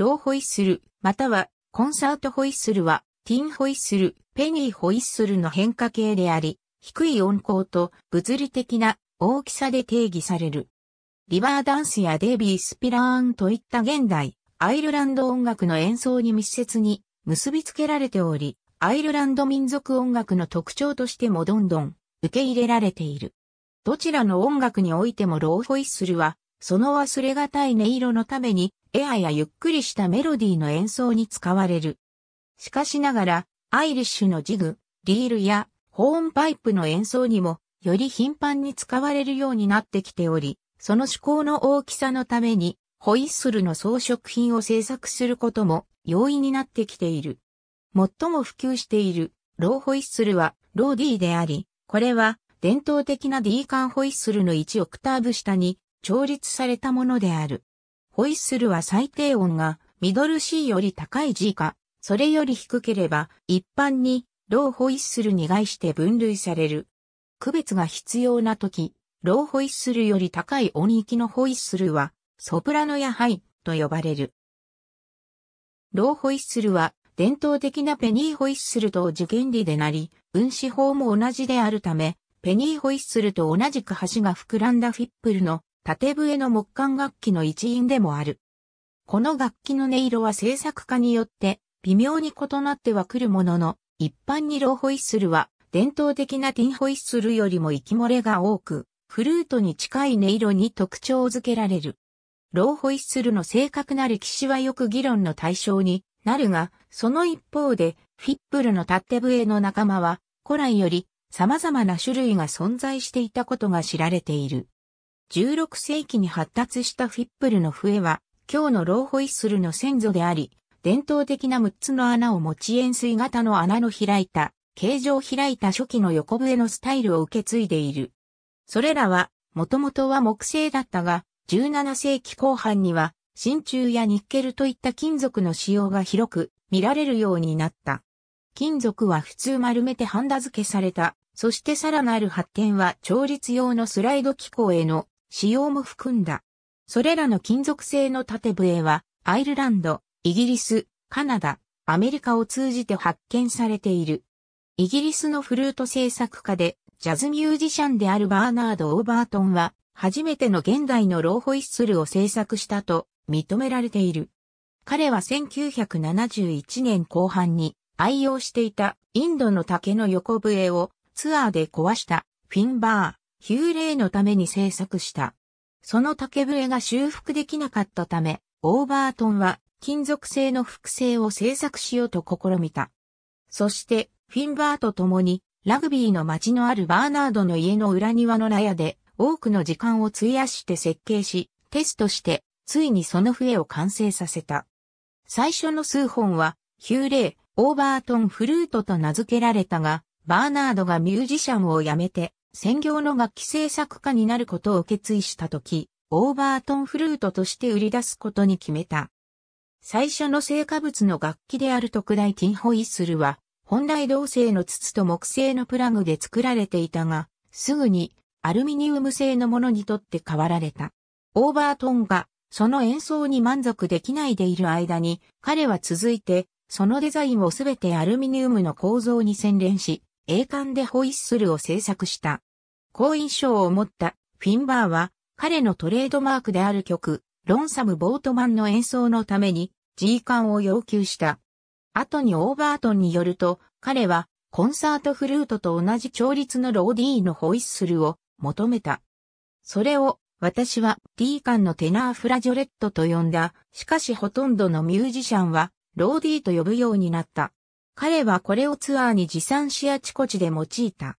ローホイッスル、またはコンサートホイッスルは、ティンホイッスル、ペニーホイッスルの変化形であり、低い音高と物理的な大きさで定義される。リバーダンスやデビー・スピラーンといった現代、アイルランド音楽の演奏に密接に結びつけられており、アイルランド民族音楽の特徴としてもどんどん受け入れられている。どちらの音楽においてもローホイッスルはその忘れがたい音色のために、エアやゆっくりしたメロディーの演奏に使われる。しかしながら、アイリッシュのジグ、リールや、ホーンパイプの演奏にも、より頻繁に使われるようになってきており、その趣向の大きさのために、ホイッスルの装飾品を制作することも容易になってきている。最も普及している、ローホイッスルは、ロー D であり、これは、伝統的な D ンホイッスルの1オクターブ下に調律されたものである。ホイッスルは最低音がミドル C より高い G か、それより低ければ一般にローホイッスルに害して分類される。区別が必要な時、ローホイッスルより高い音域のホイッスルはソプラノやハイと呼ばれる。ローホイッスルは伝統的なペニーホイッスルと受験理でなり、運指法も同じであるため、ペニーホイッスルと同じく端が膨らんだフィップルの縦笛の木管楽器の一員でもある。この楽器の音色は制作家によって微妙に異なってはくるものの、一般にローホイッスルは伝統的なティンホイッスルよりも息漏れが多く、フルートに近い音色に特徴づけられる。ローホイッスルの正確な歴史はよく議論の対象になるが、その一方で、フィップルの縦笛の仲間は、古来より様々な種類が存在していたことが知られている。16世紀に発達したフィップルの笛は、今日のローホイッスルの先祖であり、伝統的な6つの穴を持ち円錐型の穴の開いた、形状開いた初期の横笛のスタイルを受け継いでいる。それらは、もともとは木製だったが、17世紀後半には、真鍮やニッケルといった金属の使用が広く見られるようになった。金属は普通丸めてハンダ付けされた。そしてさらなる発展は調律用のスライド機構への使用も含んだ。それらの金属製の縦笛は、アイルランド、イギリス、カナダ、アメリカを通じて発見されている。イギリスのフルート制作家で、ジャズミュージシャンであるバーナード・オーバートンは、初めての現代のローホイッスルを制作したと認められている。彼は1971年後半に愛用していたインドの竹の横笛をツアーで壊したフィンバー。ヒューレイのために制作した。その竹笛が修復できなかったため、オーバートンは金属製の複製を制作しようと試みた。そして、フィンバーと共に、ラグビーの街のあるバーナードの家の裏庭の納屋で、多くの時間を費やして設計し、テストして、ついにその笛を完成させた。最初の数本は、ヒューレイ、オーバートンフルートと名付けられたが、バーナードがミュージシャンを辞めて、専業の楽器制作家になることを決意した時、オーバートンフルートとして売り出すことに決めた。最初の成果物の楽器である特大ティンホイッスルは、本来銅製の筒と木製のプラグで作られていたが、すぐにアルミニウム製のものにとって変わられた。オーバートンがその演奏に満足できないでいる間に、彼は続いて、そのデザインをすべてアルミニウムの構造に洗練し、栄冠でホイッスルを制作した。好印象を持ったフィンバーは彼のトレードマークである曲、ロンサム・ボートマンの演奏のために G 冠を要求した。後にオーバートンによると、彼はコンサートフルートと同じ調律のローディーのホイッスルを求めた。それを私は D 館のテナーフラジョレットと呼んだ。しかしほとんどのミュージシャンはローディーと呼ぶようになった。彼はこれをツアーに持参しあちこちで用いた。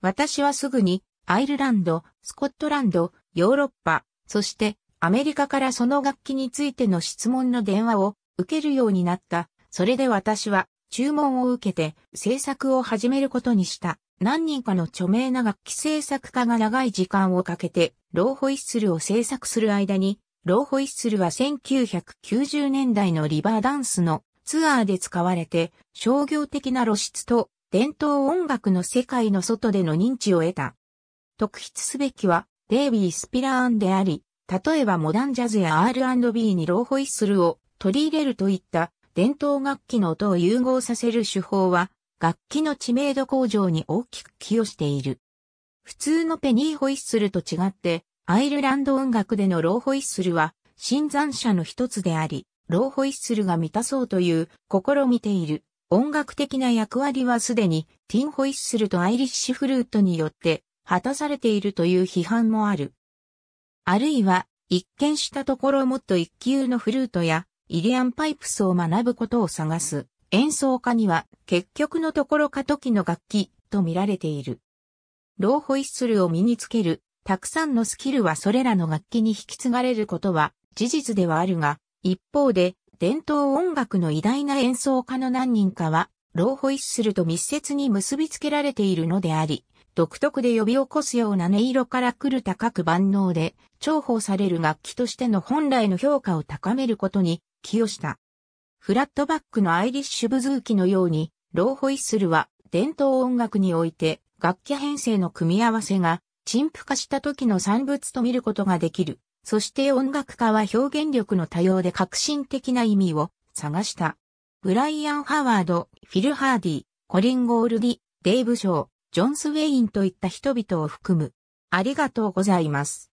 私はすぐにアイルランド、スコットランド、ヨーロッパ、そしてアメリカからその楽器についての質問の電話を受けるようになった。それで私は注文を受けて制作を始めることにした。何人かの著名な楽器制作家が長い時間をかけて、ローホイッスルを制作する間に、ローホイッスルは1990年代のリバーダンスのツアーで使われて、商業的な露出と伝統音楽の世界の外での認知を得た。特筆すべきは、デイビー・スピラーンであり、例えばモダンジャズや R&B にローホイッスルを取り入れるといった伝統楽器の音を融合させる手法は、楽器の知名度向上に大きく寄与している。普通のペニーホイッスルと違って、アイルランド音楽でのローホイッスルは、新参者の一つであり、ローホイッスルが満たそうという試みている。音楽的な役割はすでにティンホイッスルとアイリッシュフルートによって果たされているという批判もある。あるいは、一見したところもっと一級のフルートやイリアンパイプスを学ぶことを探す演奏家には結局のところ過渡期の楽器と見られている。ローホイッスルを身につけるたくさんのスキルはそれらの楽器に引き継がれることは事実ではあるが、一方で、伝統音楽の偉大な演奏家の何人かは、ローホイッスルと密接に結びつけられているのであり、独特で呼び起こすような音色から来る高く万能で、重宝される楽器としての本来の評価を高めることに寄与した。フラットバックのアイリッシュブズーキのように、ローホイッスルは伝統音楽において楽器編成の組み合わせが陳腐化した時の産物と見ることができるそして音楽家は表現力の多様で革新的な意味を探した。ブライアン・ハワード、フィル・ハーディ、コリン・ゴールディ、デイブ・ショー、ジョンス・ウェインといった人々を含む。ありがとうございます。